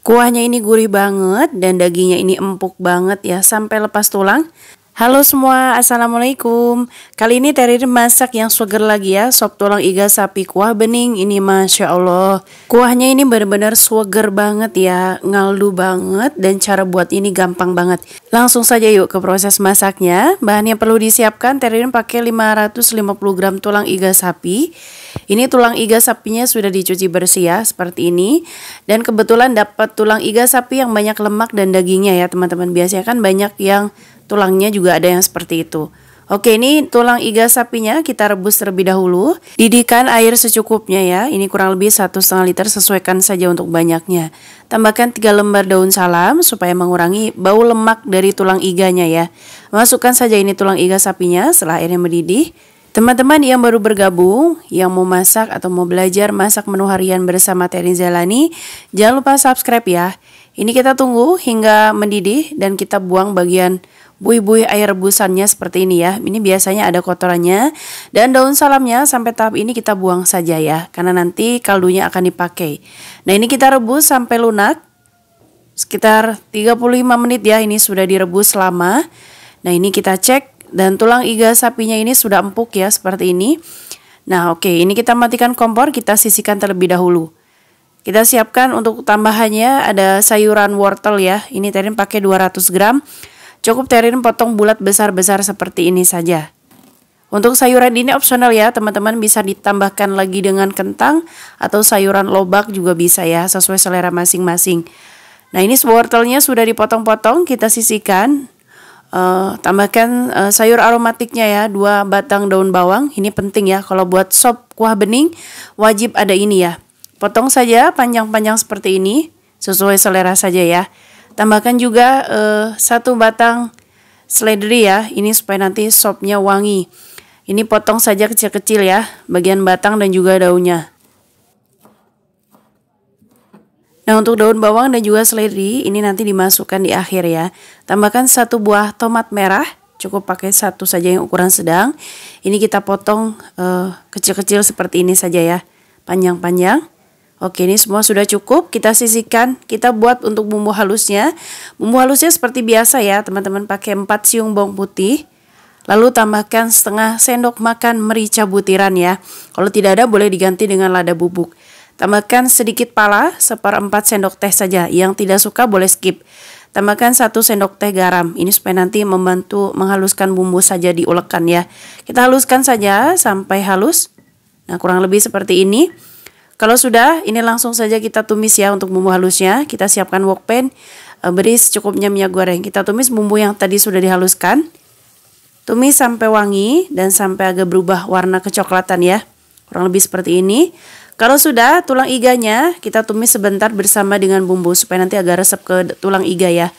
Kuahnya ini gurih banget dan dagingnya ini empuk banget ya sampai lepas tulang. Halo semua, Assalamualaikum Kali ini Teri masak yang seger lagi ya Sop tulang iga sapi kuah bening Ini Masya Allah Kuahnya ini benar-benar seger banget ya Ngaldu banget dan cara buat ini gampang banget Langsung saja yuk ke proses masaknya Bahan yang perlu disiapkan Teri pakai 550 gram tulang iga sapi Ini tulang iga sapinya sudah dicuci bersih ya Seperti ini Dan kebetulan dapat tulang iga sapi yang banyak lemak dan dagingnya ya teman-teman Biasanya kan banyak yang tulangnya juga ada yang seperti itu. Oke, ini tulang iga sapinya kita rebus terlebih dahulu. Didihkan air secukupnya ya. Ini kurang lebih 1,5 liter sesuaikan saja untuk banyaknya. Tambahkan 3 lembar daun salam supaya mengurangi bau lemak dari tulang iganya ya. Masukkan saja ini tulang iga sapinya setelah airnya mendidih. Teman-teman yang baru bergabung, yang mau masak atau mau belajar masak menu harian bersama Terin Zelani, jangan lupa subscribe ya. Ini kita tunggu hingga mendidih dan kita buang bagian buih-buih air rebusannya seperti ini ya. Ini biasanya ada kotorannya dan daun salamnya sampai tahap ini kita buang saja ya karena nanti kaldunya akan dipakai. Nah, ini kita rebus sampai lunak. Sekitar 35 menit ya ini sudah direbus lama. Nah, ini kita cek dan tulang iga sapinya ini sudah empuk ya seperti ini. Nah, oke, ini kita matikan kompor, kita sisihkan terlebih dahulu. Kita siapkan untuk tambahannya ada sayuran wortel ya. Ini tadi pakai 200 gram. Cukup terin potong bulat besar-besar seperti ini saja. Untuk sayuran ini opsional ya, teman-teman bisa ditambahkan lagi dengan kentang atau sayuran lobak juga bisa ya, sesuai selera masing-masing. Nah ini wortelnya sudah dipotong-potong, kita sisihkan. Uh, tambahkan uh, sayur aromatiknya ya, dua batang daun bawang. Ini penting ya, kalau buat sop kuah bening wajib ada ini ya. Potong saja panjang-panjang seperti ini, sesuai selera saja ya. Tambahkan juga uh, satu batang seledri ya, ini supaya nanti sopnya wangi. Ini potong saja kecil-kecil ya, bagian batang dan juga daunnya. Nah untuk daun bawang dan juga seledri ini nanti dimasukkan di akhir ya. Tambahkan satu buah tomat merah, cukup pakai satu saja yang ukuran sedang. Ini kita potong eh, kecil-kecil uh, kecil -kecil seperti ini saja ya, panjang-panjang. Oke, ini semua sudah cukup. Kita sisihkan, kita buat untuk bumbu halusnya. Bumbu halusnya seperti biasa ya, teman-teman pakai 4 siung bawang putih. Lalu tambahkan setengah sendok makan merica butiran ya. Kalau tidak ada boleh diganti dengan lada bubuk. Tambahkan sedikit pala, seperempat sendok teh saja. Yang tidak suka boleh skip. Tambahkan satu sendok teh garam. Ini supaya nanti membantu menghaluskan bumbu saja diulekan ya. Kita haluskan saja sampai halus. Nah, kurang lebih seperti ini. Kalau sudah, ini langsung saja kita tumis ya untuk bumbu halusnya. Kita siapkan wok pan, eh, beri secukupnya minyak goreng. Kita tumis bumbu yang tadi sudah dihaluskan. Tumis sampai wangi dan sampai agak berubah warna kecoklatan ya. Kurang lebih seperti ini. Kalau sudah, tulang iganya kita tumis sebentar bersama dengan bumbu supaya nanti agak resep ke tulang iga ya.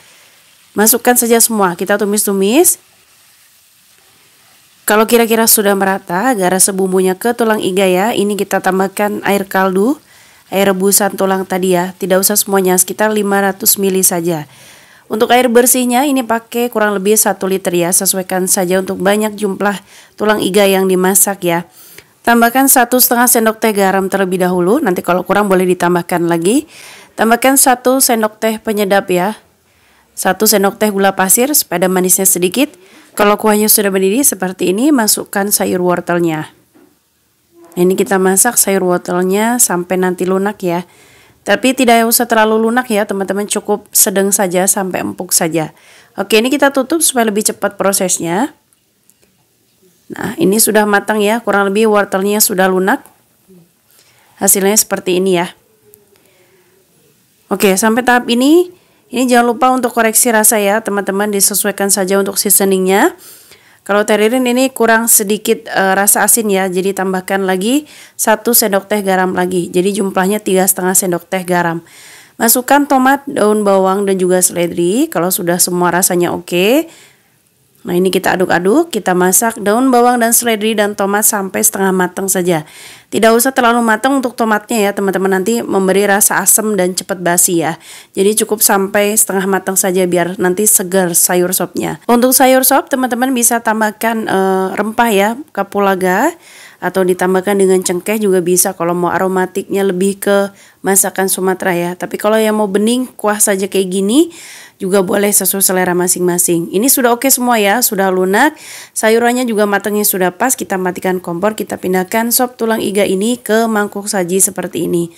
Masukkan saja semua, kita tumis-tumis. Kalau kira-kira sudah merata, garas sebumbunya ke tulang iga ya. Ini kita tambahkan air kaldu, air rebusan tulang tadi ya. Tidak usah semuanya, sekitar 500 ml saja. Untuk air bersihnya ini pakai kurang lebih 1 liter ya. Sesuaikan saja untuk banyak jumlah tulang iga yang dimasak ya. Tambahkan satu setengah sendok teh garam terlebih dahulu. Nanti kalau kurang boleh ditambahkan lagi. Tambahkan satu sendok teh penyedap ya. 1 sendok teh gula pasir sepeda manisnya sedikit. Kalau kuahnya sudah mendidih seperti ini, masukkan sayur wortelnya. Ini kita masak sayur wortelnya sampai nanti lunak ya. Tapi tidak usah terlalu lunak ya teman-teman, cukup sedang saja sampai empuk saja. Oke, ini kita tutup supaya lebih cepat prosesnya. Nah, ini sudah matang ya, kurang lebih wortelnya sudah lunak. Hasilnya seperti ini ya. Oke, sampai tahap ini ini jangan lupa untuk koreksi rasa ya, teman-teman disesuaikan saja untuk seasoningnya. Kalau teririn ini kurang sedikit e, rasa asin ya, jadi tambahkan lagi satu sendok teh garam lagi. Jadi jumlahnya tiga setengah sendok teh garam. Masukkan tomat, daun bawang dan juga seledri. Kalau sudah semua rasanya oke, Nah ini kita aduk-aduk, kita masak daun bawang dan seledri dan tomat sampai setengah matang saja. Tidak usah terlalu matang untuk tomatnya ya teman-teman, nanti memberi rasa asam dan cepat basi ya. Jadi cukup sampai setengah matang saja biar nanti segar sayur sopnya. Untuk sayur sop teman-teman bisa tambahkan uh, rempah ya, kapulaga, atau ditambahkan dengan cengkeh juga bisa kalau mau aromatiknya lebih ke masakan Sumatera ya. Tapi kalau yang mau bening kuah saja kayak gini juga boleh sesuai selera masing-masing. Ini sudah oke okay semua ya, sudah lunak. Sayurannya juga matangnya sudah pas. Kita matikan kompor, kita pindahkan sop tulang iga ini ke mangkuk saji seperti ini.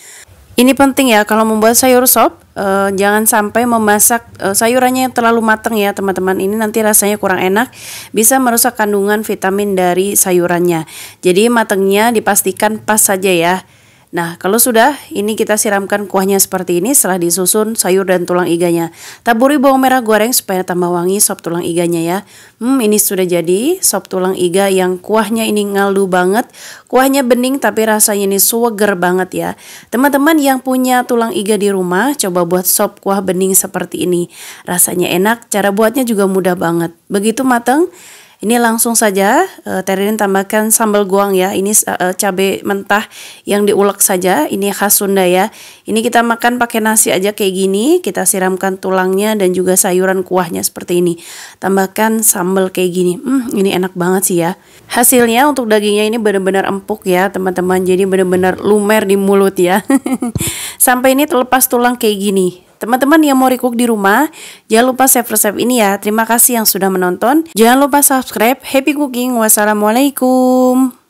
Ini penting ya kalau membuat sayur sop, eh, jangan sampai memasak eh, sayurannya yang terlalu matang ya teman-teman. Ini nanti rasanya kurang enak, bisa merusak kandungan vitamin dari sayurannya. Jadi matangnya dipastikan pas saja ya. Nah, kalau sudah, ini kita siramkan kuahnya seperti ini setelah disusun sayur dan tulang iganya. Taburi bawang merah goreng supaya tambah wangi sop tulang iganya ya. Hmm, ini sudah jadi sop tulang iga yang kuahnya ini ngaldu banget. Kuahnya bening tapi rasanya ini suweger banget ya. Teman-teman yang punya tulang iga di rumah, coba buat sop kuah bening seperti ini. Rasanya enak, cara buatnya juga mudah banget. Begitu mateng, ini langsung saja uh, eh, Terin tambahkan sambal guang ya. Ini uh, eh, eh, cabai mentah yang diulek saja. Ini khas Sunda ya. Ini kita makan pakai nasi aja kayak gini. Kita siramkan tulangnya dan juga sayuran kuahnya seperti ini. Tambahkan sambal kayak gini. Hmm, ini enak banget sih ya. Hasilnya untuk dagingnya ini benar-benar empuk ya teman-teman. Jadi benar-benar lumer di mulut ya. Sampai ini terlepas tulang kayak gini. Teman-teman yang mau recook di rumah, jangan lupa save resep ini ya. Terima kasih yang sudah menonton. Jangan lupa subscribe. Happy cooking. Wassalamualaikum.